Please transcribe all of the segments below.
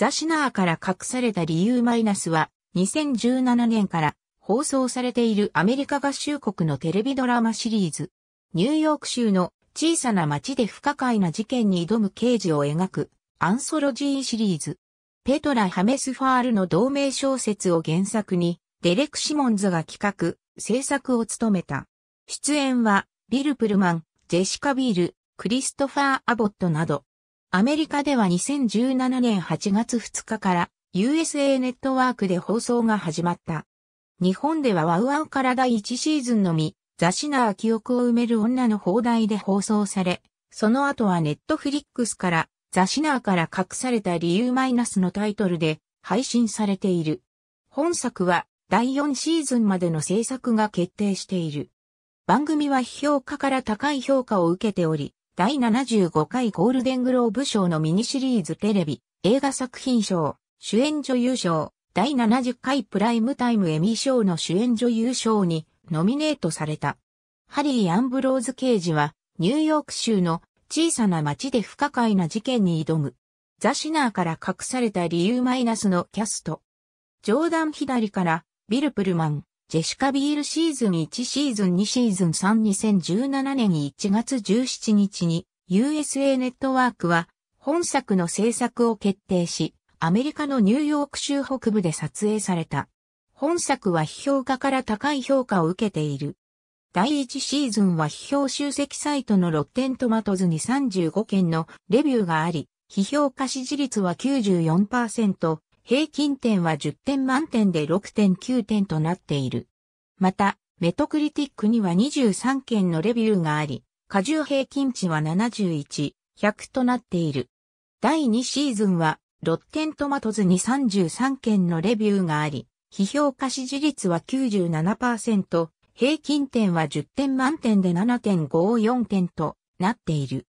ザ・シナーから隠された理由マイナスは、2017年から放送されているアメリカ合衆国のテレビドラマシリーズ。ニューヨーク州の小さな町で不可解な事件に挑む刑事を描くアンソロジーシリーズ。ペトラ・ハメスファールの同名小説を原作に、デレク・シモンズが企画、制作を務めた。出演は、ビル・プルマン、ジェシカ・ビール、クリストファー・アボットなど、アメリカでは2017年8月2日から USA ネットワークで放送が始まった。日本ではワウワウから第1シーズンのみ、雑誌な記憶を埋める女の放題で放送され、その後はネットフリックスからザシナーから隠された理由マイナスのタイトルで配信されている。本作は第4シーズンまでの制作が決定している。番組は評価から高い評価を受けており、第75回ゴールデングローブ賞のミニシリーズテレビ、映画作品賞、主演女優賞、第70回プライムタイムエミー賞の主演女優賞にノミネートされた。ハリー・アンブローズ刑事は、ニューヨーク州の小さな町で不可解な事件に挑む。ザシナーから隠された理由マイナスのキャスト。ジョーダン左からビル・プルマン、ジェシカ・ビールシーズン1シーズン2シーズン32017年1月17日に USA ネットワークは本作の制作を決定し、アメリカのニューヨーク州北部で撮影された。本作は批評家から高い評価を受けている。第1シーズンは批評集積サイトのロッテントマトズに35件のレビューがあり、批評家支持率は94%、平均点は10点満点で6.9点となっている。また、メトクリティックには23件のレビューがあり、過重平均値は71、100となっている。第2シーズンは、ロッテントマトズに33件のレビューがあり、批評価支持率は97%、平均点は10点満点で7.54点となっている。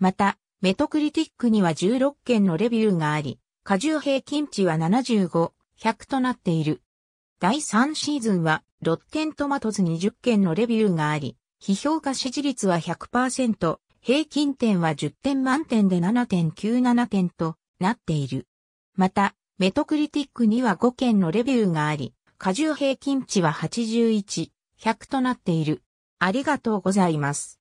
また、メトクリティックには16件のレビューがあり、荷重平均値は75、100となっている。第3シーズンは、ロッテントマトズ20件のレビューがあり、批評価支持率は100%、平均点は10点満点で7.97点となっている。また、メトクリティックには5件のレビューがあり、荷重平均値は81、100となっている。ありがとうございます。